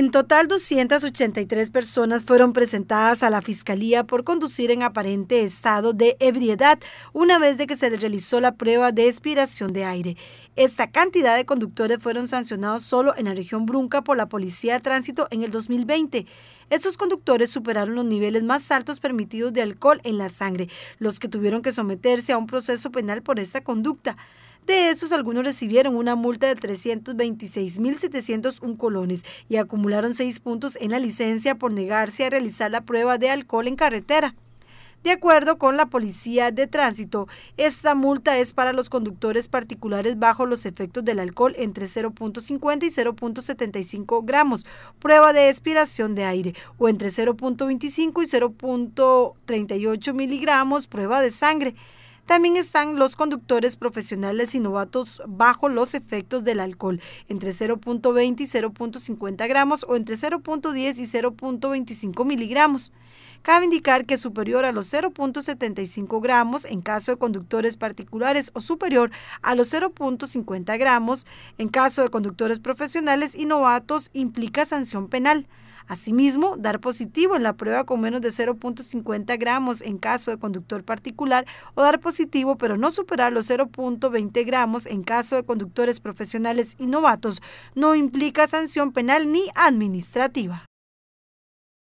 En total, 283 personas fueron presentadas a la Fiscalía por conducir en aparente estado de ebriedad una vez de que se les realizó la prueba de expiración de aire. Esta cantidad de conductores fueron sancionados solo en la región Brunca por la Policía de Tránsito en el 2020. Estos conductores superaron los niveles más altos permitidos de alcohol en la sangre, los que tuvieron que someterse a un proceso penal por esta conducta. De esos, algunos recibieron una multa de 326.701 colones y acumularon seis puntos en la licencia por negarse a realizar la prueba de alcohol en carretera. De acuerdo con la Policía de Tránsito, esta multa es para los conductores particulares bajo los efectos del alcohol entre 0.50 y 0.75 gramos, prueba de expiración de aire, o entre 0.25 y 0.38 miligramos, prueba de sangre. También están los conductores profesionales y novatos bajo los efectos del alcohol, entre 0.20 y 0.50 gramos o entre 0.10 y 0.25 miligramos. Cabe indicar que superior a los 0.75 gramos en caso de conductores particulares o superior a los 0.50 gramos en caso de conductores profesionales y novatos implica sanción penal. Asimismo, dar positivo en la prueba con menos de 0.50 gramos en caso de conductor particular o dar positivo positivo, pero no superar los 0.20 gramos en caso de conductores profesionales y novatos no implica sanción penal ni administrativa.